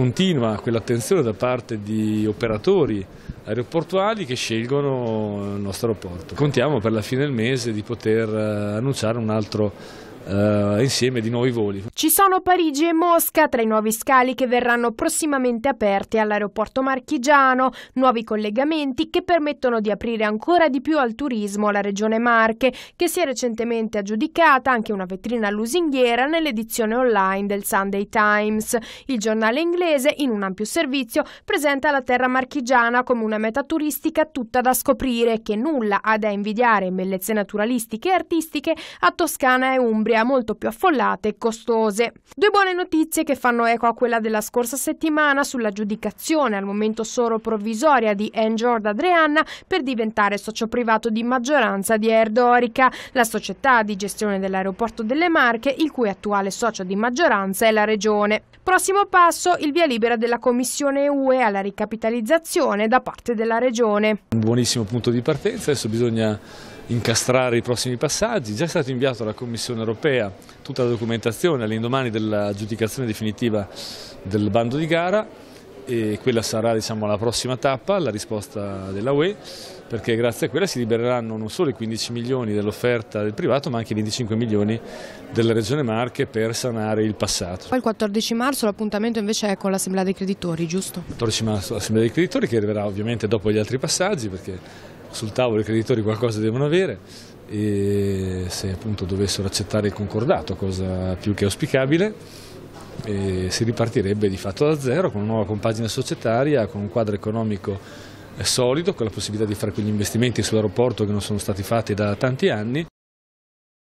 continua quell'attenzione da parte di operatori aeroportuali che scelgono il nostro aeroporto. Contiamo per la fine del mese di poter eh, annunciare un altro eh, insieme di nuovi voli. Ci sono Parigi e Mosca tra i nuovi scali che verranno prossimamente aperti all'aeroporto marchigiano, nuovi collegamenti che permettono di aprire ancora di più al turismo la regione Marche, che si è recentemente aggiudicata anche una vetrina lusinghiera nell'edizione online del Sunday Times. Il giornale inglese, in un ampio servizio, presenta la terra marchigiana come una meta turistica tutta da scoprire, che nulla ha da invidiare in bellezze naturalistiche e artistiche a Toscana e Umbria area molto più affollate e costose. Due buone notizie che fanno eco a quella della scorsa settimana sull'aggiudicazione al momento solo provvisoria di Enjord Adrianna per diventare socio privato di maggioranza di Air Dorica, la società di gestione dell'aeroporto delle Marche, il cui attuale socio di maggioranza è la Regione. Prossimo passo, il via libera della Commissione UE alla ricapitalizzazione da parte della Regione. Un buonissimo punto di partenza, adesso bisogna incastrare i prossimi passaggi, già è stato inviato alla Commissione europea tutta la documentazione all'indomani dell'aggiudicazione definitiva del bando di gara e quella sarà diciamo, la prossima tappa, la risposta della UE, perché grazie a quella si libereranno non solo i 15 milioni dell'offerta del privato, ma anche i 25 milioni della Regione Marche per sanare il passato. Poi il 14 marzo l'appuntamento invece è con l'Assemblea dei Creditori, giusto? Il 14 marzo l'Assemblea dei Creditori che arriverà ovviamente dopo gli altri passaggi, perché sul tavolo i creditori qualcosa devono avere e se appunto dovessero accettare il concordato, cosa più che auspicabile, si ripartirebbe di fatto da zero con una nuova compagine societaria, con un quadro economico eh, solido, con la possibilità di fare quegli investimenti sull'aeroporto che non sono stati fatti da tanti anni.